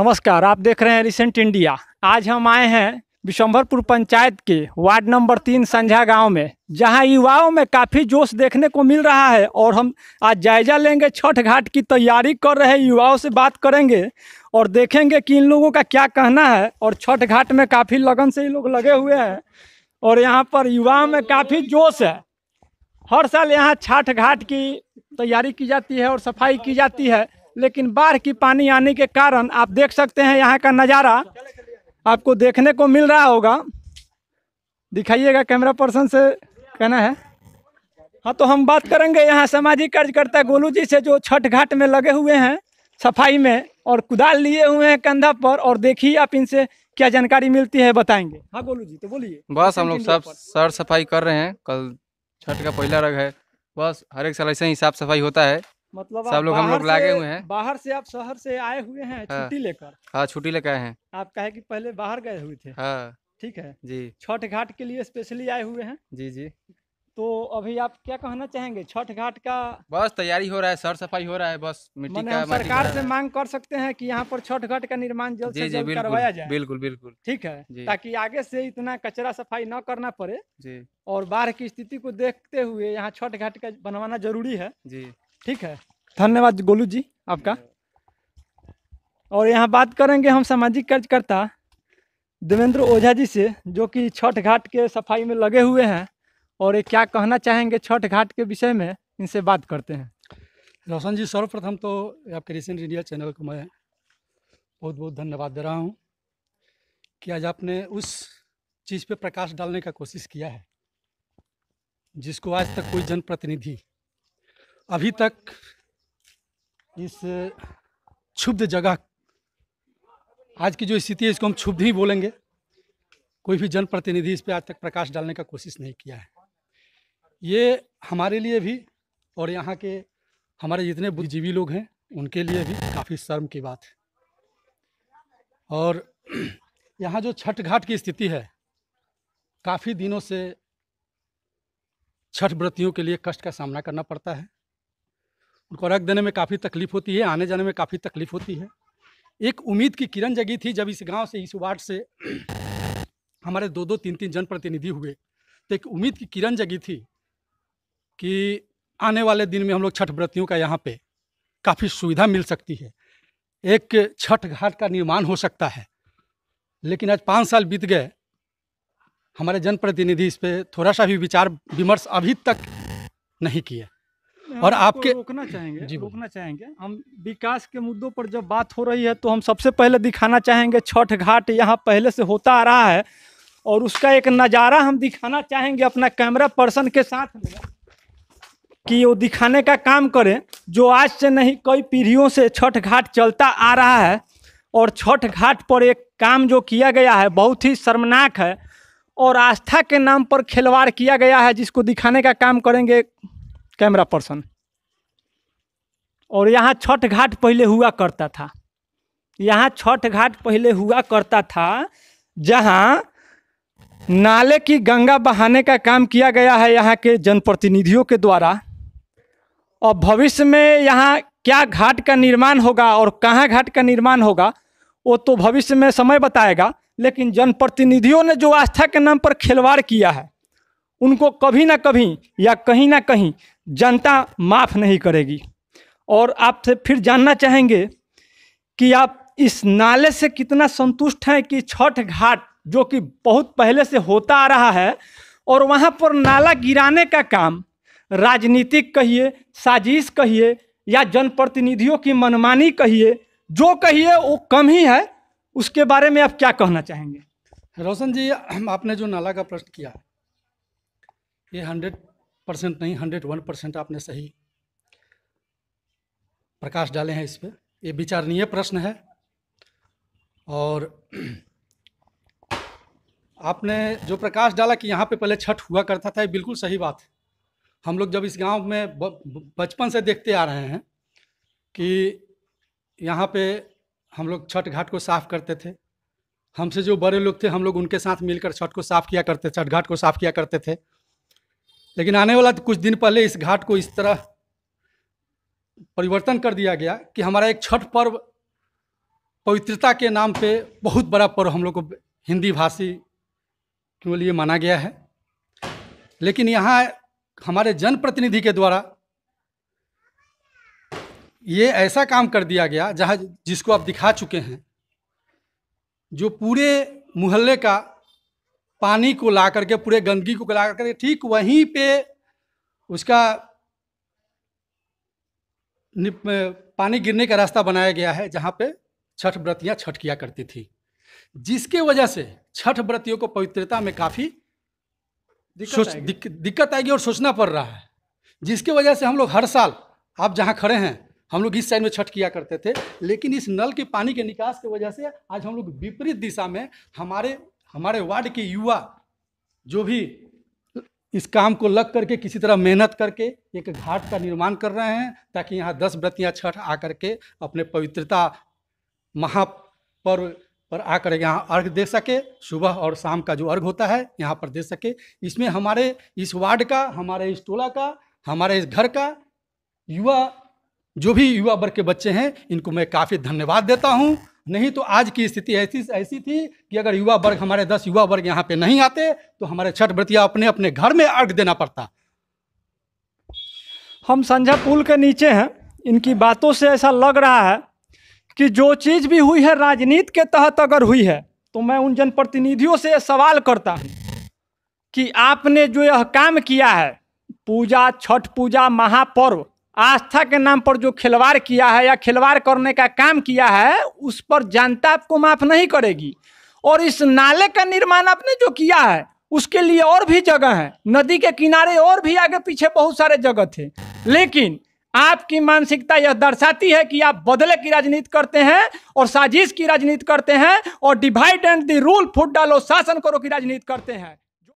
नमस्कार आप देख रहे हैं रिसेंट इंडिया आज हम आए हैं विश्वम्भरपुर पंचायत के वार्ड नंबर तीन संझा गांव में जहां युवाओं में काफ़ी जोश देखने को मिल रहा है और हम आज जायजा लेंगे छठ घाट की तैयारी कर रहे युवाओं से बात करेंगे और देखेंगे कि इन लोगों का क्या कहना है और छठ घाट में काफ़ी लगन से ये लोग लगे हुए हैं और यहाँ पर युवाओं में काफ़ी जोश है हर साल यहाँ छठ घाट की तैयारी की जाती है और सफाई की जाती है लेकिन बाढ़ की पानी आने के कारण आप देख सकते हैं यहाँ का नज़ारा आपको देखने को मिल रहा होगा दिखाइएगा कैमरा पर्सन से कहना है हाँ तो हम बात करेंगे यहाँ सामाजिक कार्यकर्ता गोलू जी से जो छठ घाट में लगे हुए हैं सफाई में और कुदाल लिए हुए हैं कंधा पर और देखिए आप इनसे क्या जानकारी मिलती है बताएंगे हाँ गोलू जी तो बोलिए बस हम लोग सब सर सफाई कर रहे हैं कल छठ का पहला रग है बस हर एक साल ऐसे ही साफ सफाई होता है मतलब सब लोग हम लोग लागे हुए हैं बाहर से आप शहर से आए हुए हैं हाँ। छुट्टी लेकर हाँ छुट्टी लेकर आए हैं आप कहे कि पहले बाहर गए हुए थे हाँ। ठीक है जी छठ घाट के लिए स्पेशली आए हुए हैं जी जी तो अभी आप क्या कहना चाहेंगे छठ घाट का बस तैयारी हो रहा है सर सफाई हो रहा है बस मिट्टी का सरकार से मांग कर सकते हैं कि यहाँ पर छठ घाट का निर्माण जल्द से जल्द करवाया जाए बिल्कुल बिल्कुल ठीक है ताकि आगे से इतना कचरा सफाई न करना पड़े जी और बाढ़ की स्थिति को देखते हुए यहाँ छठ घाट का बनवाना जरूरी है जी ठीक है धन्यवाद गोलू जी आपका और यहाँ बात करेंगे हम सामाजिक कार्यकर्ता देवेंद्र ओझा जी से जो कि छठ घाट के सफाई में लगे हुए हैं और ये क्या कहना चाहेंगे छठ घाट के विषय में इनसे बात करते हैं रोशन जी सर्वप्रथम तो आपके रिसेंट इंडिया चैनल को मैं बहुत बहुत धन्यवाद दे रहा हूँ कि आज आपने उस चीज़ पे प्रकाश डालने का कोशिश किया है जिसको आज तक कोई जनप्रतिनिधि अभी तक इस क्षुब्ध जगह आज की जो स्थिति है इसको हम क्षुब्ध ही बोलेंगे कोई भी जनप्रतिनिधि इस पर आज तक प्रकाश डालने का कोशिश नहीं किया है ये हमारे लिए भी और यहाँ के हमारे जितने बुद्धिजीवी लोग हैं उनके लिए भी काफ़ी शर्म की बात है और यहाँ जो छठ घाट की स्थिति है काफ़ी दिनों से छठ व्रतियों के लिए कष्ट का सामना करना पड़ता है उनको अर्घ देने में काफ़ी तकलीफ होती है आने जाने में काफ़ी तकलीफ होती है एक उम्मीद की किरण जगी थी जब इस गांव से इस वार्ड से हमारे दो दो तीन तीन जनप्रतिनिधि हुए तो एक उम्मीद की किरण जगी थी कि आने वाले दिन में हम लोग छठ व्रतियों का यहाँ पे काफ़ी सुविधा मिल सकती है एक छठ घाट का निर्माण हो सकता है लेकिन आज पाँच साल बीत गए हमारे जनप्रतिनिधि इस पर थोड़ा सा भी विचार विमर्श अभी तक नहीं किया और आपके रोकना चाहेंगे जी रोकना चाहेंगे हम विकास के मुद्दों पर जब बात हो रही है तो हम सबसे पहले दिखाना चाहेंगे छठ घाट यहाँ पहले से होता आ रहा है और उसका एक नज़ारा हम दिखाना चाहेंगे अपना कैमरा पर्सन के साथ में कि वो दिखाने का काम करें जो आज से नहीं कई पीढ़ियों से छठ घाट चलता आ रहा है और छठ घाट पर एक काम जो किया गया है बहुत ही शर्मनाक है और आस्था के नाम पर खिलवाड़ किया गया है जिसको दिखाने का काम करेंगे कैमरा पर्सन और यहाँ छठ घाट पहले हुआ करता था यहाँ छठ घाट पहले हुआ करता था जहाँ नाले की गंगा बहाने का काम किया गया है यहाँ के जनप्रतिनिधियों के द्वारा और भविष्य में यहाँ क्या घाट का निर्माण होगा और कहाँ घाट का निर्माण होगा वो तो भविष्य में समय बताएगा लेकिन जनप्रतिनिधियों ने जो आस्था के नाम पर खिलवाड़ किया है उनको कभी ना कभी या कहीं ना कहीं जनता माफ़ नहीं करेगी और आपसे फिर जानना चाहेंगे कि आप इस नाले से कितना संतुष्ट हैं कि छठ घाट जो कि बहुत पहले से होता आ रहा है और वहाँ पर नाला गिराने का काम राजनीतिक कहिए साजिश कहिए या जनप्रतिनिधियों की मनमानी कहिए जो कहिए वो कम ही है उसके बारे में आप क्या कहना चाहेंगे रोशन जी आपने जो नाला का प्रश्न किया ये हंड्रेड परसेंट नहीं हंड्रेड वन परसेंट आपने सही प्रकाश डाले हैं इस पर ये विचारणीय प्रश्न है और आपने जो प्रकाश डाला कि यहाँ पे पहले छठ हुआ करता था ये बिल्कुल सही बात है हम लोग जब इस गांव में बचपन से देखते आ रहे हैं कि यहाँ पे हम लोग छठ घाट को साफ करते थे हमसे जो बड़े लोग थे हम लोग उनके साथ मिलकर छठ को साफ किया करते छठ घाट को साफ किया करते थे लेकिन आने वाला तो कुछ दिन पहले इस घाट को इस तरह परिवर्तन कर दिया गया कि हमारा एक छठ पर्व पवित्रता के नाम पे बहुत बड़ा पर्व हम लोग को हिंदी भाषी के लिए माना गया है लेकिन यहाँ हमारे जनप्रतिनिधि के द्वारा ये ऐसा काम कर दिया गया जहाँ जिसको आप दिखा चुके हैं जो पूरे मोहल्ले का पानी को ला करके पूरे गंदगी को ला करके ठीक वहीं पे उसका पानी गिरने का रास्ता बनाया गया है जहाँ पे छठ व्रतियाँ छठ किया करती थी जिसके वजह से छठ व्रतियों को पवित्रता में काफ़ी दिक्कत, दिक, दिक्कत आएगी और सोचना पड़ रहा है जिसके वजह से हम लोग हर साल आप जहाँ खड़े हैं हम लोग इस साइड में छठ किया करते थे लेकिन इस नल के पानी के निकास की वजह से आज हम लोग विपरीत दिशा में हमारे हमारे वार्ड के युवा जो भी इस काम को लग करके किसी तरह मेहनत करके एक घाट का निर्माण कर रहे हैं ताकि यहाँ दस व्रतियाँ छठ आकर के अपने पवित्रता महापर्व पर आकर यहाँ अर्घ दे सके सुबह और शाम का जो अर्घ होता है यहाँ पर दे सके इसमें हमारे इस वार्ड का हमारे इस टोला का हमारे इस घर का युवा जो भी युवा वर्ग के बच्चे हैं इनको मैं काफ़ी धन्यवाद देता हूँ नहीं तो आज की स्थिति ऐसी ऐसी थी कि अगर युवा वर्ग हमारे दस युवा वर्ग यहाँ पे नहीं आते तो हमारे छठ व्रतिया अपने अपने घर में अर्घ देना पड़ता हम संझा पुल के नीचे हैं इनकी बातों से ऐसा लग रहा है कि जो चीज़ भी हुई है राजनीति के तहत अगर हुई है तो मैं उन जनप्रतिनिधियों से सवाल करता हूँ कि आपने जो यह काम किया है पूजा छठ पूजा महापर्व आस्था के नाम पर जो खिलवाड़ किया है या खिलवाड़ करने का काम किया है उस पर जनता आपको माफ नहीं करेगी और इस नाले का निर्माण आपने जो किया है उसके लिए और भी जगह है नदी के किनारे और भी आगे पीछे बहुत सारे जगह थे लेकिन आपकी मानसिकता यह दर्शाती है कि आप बदले की राजनीति करते हैं और साजिश की राजनीति करते हैं और डिवाइड एंड द रूल फुट डालो शासन करो की राजनीति करते हैं